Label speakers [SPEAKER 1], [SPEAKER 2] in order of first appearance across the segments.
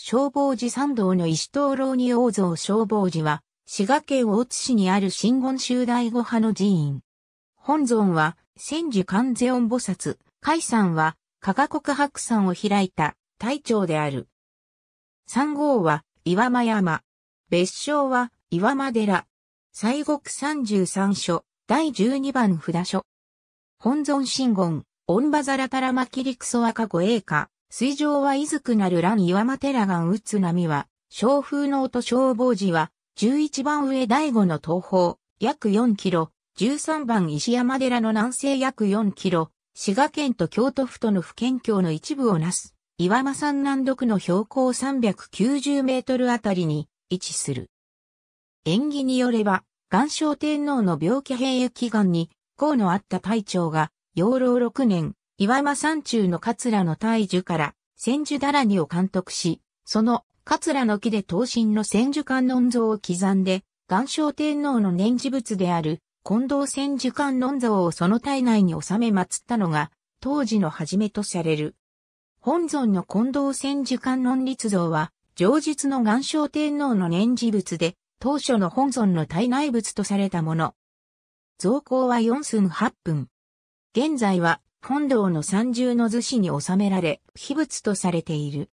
[SPEAKER 1] 消防寺参道の石灯籠に王像消防寺は、滋賀県大津市にある新言宗大五派の寺院。本尊は、千住観世音菩薩、海山は、加賀国白山を開いた、隊長である。三号は、岩間山。別称は、岩間寺。西国三十三所、第十二番札所。本尊新言、御馬皿たらまきりくそ赤子栄華。水上は伊豆くなる乱岩間寺岩打つ波は、小風の音消防時は、11番上第五の東方、約4キロ、13番石山寺の南西約4キロ、滋賀県と京都府との府県境の一部をなす、岩間山南独の標高390メートルあたりに位置する。縁起によれば、岩礁天皇の病気兵役祈願に、功のあった隊長が、養老6年、岩間山中の桂の大樹から千樹だらにを監督し、その桂の木で刀身の千樹観音像を刻んで、岩礁天皇の念事物である近藤千樹観音像をその体内に収め祀ったのが、当時の初めとされる。本尊の近藤千樹観音立像は、上述の岩礁天皇の念事物で、当初の本尊の体内物とされたもの。造行は4寸8分。現在は本堂の三重の図紙に収められ、秘仏とされている。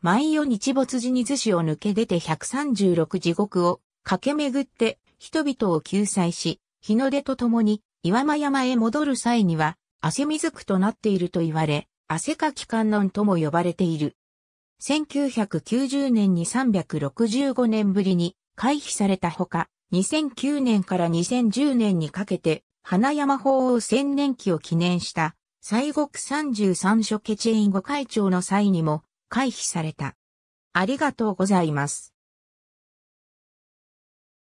[SPEAKER 1] 毎夜日没時に図紙を抜け出て136地獄を駆け巡って人々を救済し、日の出とともに岩間山へ戻る際には汗水くとなっていると言われ、汗かき観音とも呼ばれている。1990年に365年ぶりに回避されたほか、2009年から2010年にかけて花山法王千年期を記念した、西国三十三所決委員ご会長の際にも、回避された。ありがとうございます。